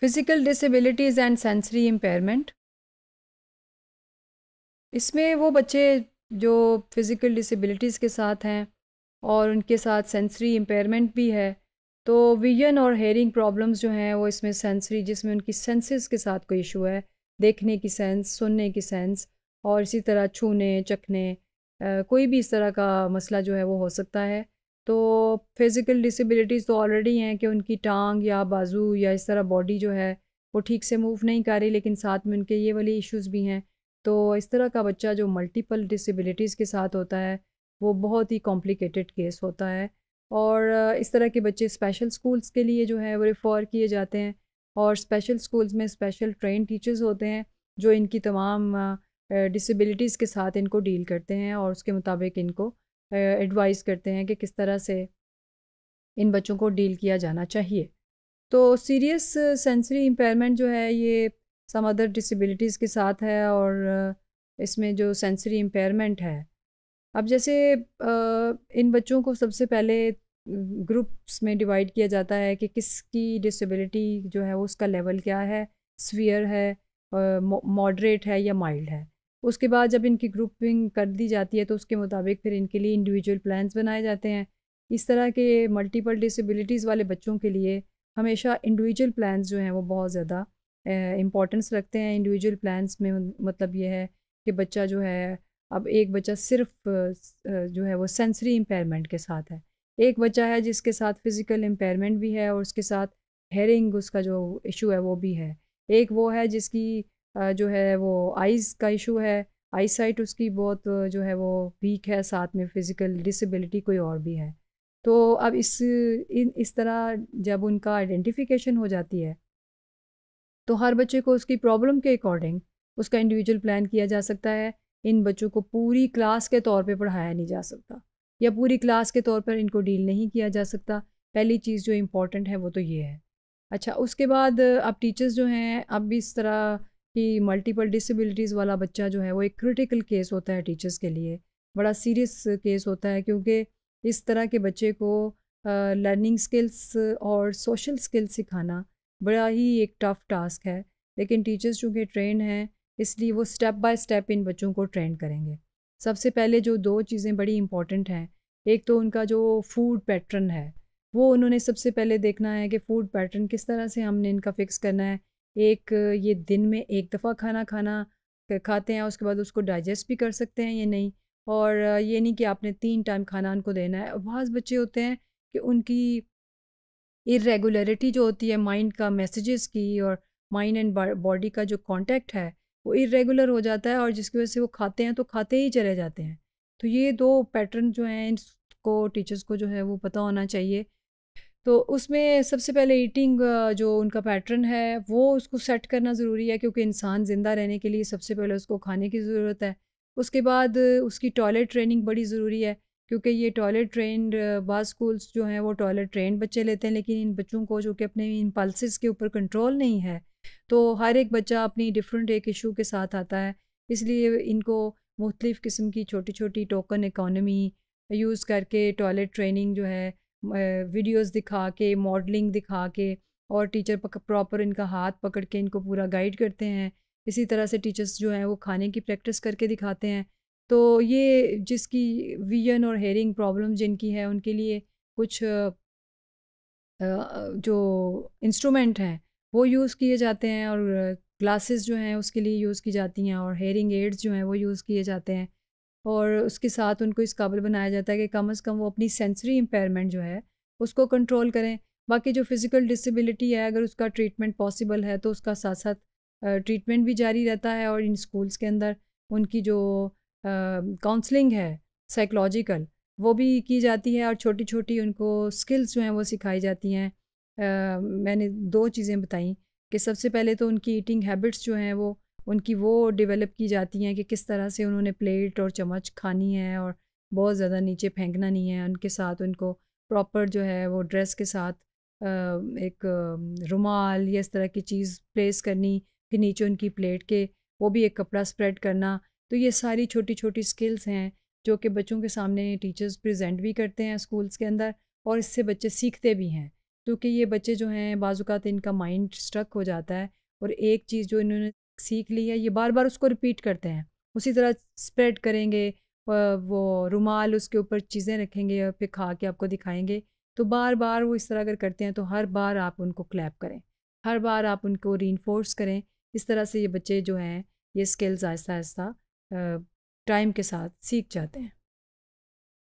physical disabilities and sensory impairment इसमें वो बच्चे जो फिज़िकल डिसेबिलिटीज़ के साथ हैं और उनके साथ सेंसरी इम्पेयरमेंट भी है तो विजन और हेयरिंग प्रॉब्लम्स जो हैं वो इसमें सेंसरी जिसमें उनकी सेंसेस के साथ कोई इशू है देखने की सेंस सुनने की सेंस और इसी तरह छूने चखने कोई भी इस तरह का मसला जो है वो हो सकता है तो फिज़िकल डिसेबिलिटीज़ तो ऑलरेडी हैं कि उनकी टांग या बाजू या इस तरह बॉडी जो है वो ठीक से मूव नहीं कर रही लेकिन साथ में उनके ये वाले इश्यूज भी हैं तो इस तरह का बच्चा जो मल्टीपल डिसेबिलिटीज़ के साथ होता है वो बहुत ही कॉम्प्लिकेटेड केस होता है और इस तरह के बच्चे स्पेशल स्कूल्स के लिए जो है वो रिफ़र किए जाते हैं और स्पेशल स्कूल्स में स्पेशल ट्रेन टीचर्स होते हैं जो इनकी तमाम डिसेबिलिटीज़ के साथ इनको डील करते हैं और उसके मुताबिक इनको एडवाइस करते हैं कि किस तरह से इन बच्चों को डील किया जाना चाहिए तो सीरियस सेंसरी इम्पेयरमेंट जो है ये सम अदर डिसबिलिटीज़ के साथ है और इसमें जो सेंसरी इम्पेयरमेंट है अब जैसे इन बच्चों को सबसे पहले ग्रुप्स में डिवाइड किया जाता है कि किसकी डिसेबिलिटी जो है उसका लेवल क्या है स्वियर है मॉडरेट है या माइल्ड है उसके बाद जब इनकी ग्रुपिंग कर दी जाती है तो उसके मुताबिक फिर इनके लिए इंडिविजुअल प्लान्स बनाए जाते हैं इस तरह के मल्टीपल डिसबिलिटीज़ वाले बच्चों के लिए हमेशा इंडिविजुअल प्लान्स जो हैं वो बहुत ज़्यादा इम्पोर्टेंस रखते हैं इंडिविजुअल प्लान्स में मतलब ये है कि बच्चा जो है अब एक बच्चा सिर्फ जो है वो सेंसरी इम्पेयरमेंट के साथ है एक बच्चा है जिसके साथ फिज़िकल इम्पेयरमेंट भी है और उसके साथ हेयरिंग उसका जो इशू है वो भी है एक वो है जिसकी जो है वो आइज़ का इशू है आई साइट उसकी बहुत जो है वो वीक है साथ में फ़िज़िकल डिसेबिलिटी कोई और भी है तो अब इस इन इस तरह जब उनका आइडेंटिफिकेशन हो जाती है तो हर बच्चे को उसकी प्रॉब्लम के अकॉर्डिंग उसका इंडिविजुअल प्लान किया जा सकता है इन बच्चों को पूरी क्लास के तौर पे पढ़ाया नहीं जा सकता या पूरी क्लास के तौर पर इनको डील नहीं किया जा सकता पहली चीज़ जो इम्पोर्टेंट है वो तो ये है अच्छा उसके बाद अब टीचर्स जो हैं अब इस तरह कि मल्टीपल डिसेबिलिटीज़ वाला बच्चा जो है वो एक क्रिटिकल केस होता है टीचर्स के लिए बड़ा सीरियस केस होता है क्योंकि इस तरह के बच्चे को लर्निंग uh, स्किल्स और सोशल स्किल्स सिखाना बड़ा ही एक टफ़ टास्क है लेकिन टीचर्स चूँकि ट्रेन हैं इसलिए वो स्टेप बाय स्टेप इन बच्चों को ट्रेन करेंगे सबसे पहले जो दो चीज़ें बड़ी इम्पॉर्टेंट हैं एक तो उनका जो फूड पैटर्न है वो उन्होंने सबसे पहले देखना है कि फ़ूड पैटर्न किस तरह से हमने इनका फ़िक्स करना है एक ये दिन में एक दफ़ा खाना खाना खाते हैं उसके बाद उसको डाइजेस्ट भी कर सकते हैं ये नहीं और ये नहीं कि आपने तीन टाइम खाना उनको देना है बहुत बच्चे होते हैं कि उनकी इरेगुलरिटी जो होती है माइंड का मैसेजेस की और माइंड एंड बॉडी का जो कांटेक्ट है वो इरेगुलर हो जाता है और जिसकी वजह से वो खाते हैं तो खाते ही चले जाते हैं तो ये दो पैटर्न जो हैं इसको टीचर्स को जो है वो पता होना चाहिए तो उसमें सबसे पहले ईटिंग जो उनका पैटर्न है वो उसको सेट करना ज़रूरी है क्योंकि इंसान ज़िंदा रहने के लिए सबसे पहले उसको खाने की ज़रूरत है उसके बाद उसकी टॉयलेट ट्रेनिंग बड़ी ज़रूरी है क्योंकि ये टॉयलेट ट्रेंड बाद स्कूल्स जो हैं वो टॉयलेट ट्रेंड बच्चे लेते हैं लेकिन इन बच्चों को जो कि अपने इन के ऊपर कंट्रोल नहीं है तो हर एक बच्चा अपनी डिफरेंट एक इशू के साथ आता है इसलिए इनको मुख्तलिफ़ किस्म की छोटी छोटी टोकन इकानमी यूज़ करके टॉयलेट ट्रेनिंग जो है वीडियोस दिखा के मॉडलिंग दिखा के और टीचर प्रॉपर इनका हाथ पकड़ के इनको पूरा गाइड करते हैं इसी तरह से टीचर्स जो हैं वो खाने की प्रैक्टिस करके दिखाते हैं तो ये जिसकी विजन और हेयरिंग प्रॉब्लम जिनकी है उनके लिए कुछ जो इंस्ट्रूमेंट हैं वो यूज़ किए जाते हैं और ग्लासेस जो हैं उसके लिए यूज़ की जाती हैं और हेयरिंग एड्स जो हैं वो यूज़ किए जाते हैं और उसके साथ उनको इस काबिल बनाया जाता है कि कम अज़ कम वो अपनी सेंसरी इम्पेयरमेंट जो है उसको कंट्रोल करें बाकी जो फिज़िकल डिसेबिलिटी है अगर उसका ट्रीटमेंट पॉसिबल है तो उसका साथ साथ ट्रीटमेंट भी जारी रहता है और इन स्कूल्स के अंदर उनकी जो काउंसलिंग है साइकोलॉजिकल वो भी की जाती है और छोटी छोटी उनको स्किल्स जो हैं वो सिखाई जाती हैं मैंने दो चीज़ें बताई कि सबसे पहले तो उनकी ईटिंग हैबिट्स जो हैं वो उनकी वो डेवलप की जाती हैं कि किस तरह से उन्होंने प्लेट और चम्मच खानी है और बहुत ज़्यादा नीचे फेंकना नहीं है उनके साथ उनको प्रॉपर जो है वो ड्रेस के साथ एक रुमाल या इस तरह की चीज़ प्लेस करनी फिर नीचे उनकी प्लेट के वो भी एक कपड़ा स्प्रेड करना तो ये सारी छोटी छोटी स्किल्स हैं जो कि बच्चों के सामने टीचर्स प्रेजेंट भी करते हैं स्कूल्स के अंदर और इससे बच्चे सीखते भी हैं क्योंकि तो ये बच्चे जो हैं बाज़ात इनका माइंड स्ट्रक हो जाता है और एक चीज़ जो इन्होंने सीख ली है ये बार बार उसको रिपीट करते हैं उसी तरह स्प्रेड करेंगे वो रुमाल उसके ऊपर चीज़ें रखेंगे और फिर खा के आपको दिखाएंगे तो बार बार वो इस तरह अगर करते हैं तो हर बार आप उनको क्लैप करें हर बार आप उनको री करें इस तरह से ये बच्चे जो हैं ये स्किल्स आहिस्ता आहिस्ता टाइम के साथ सीख जाते हैं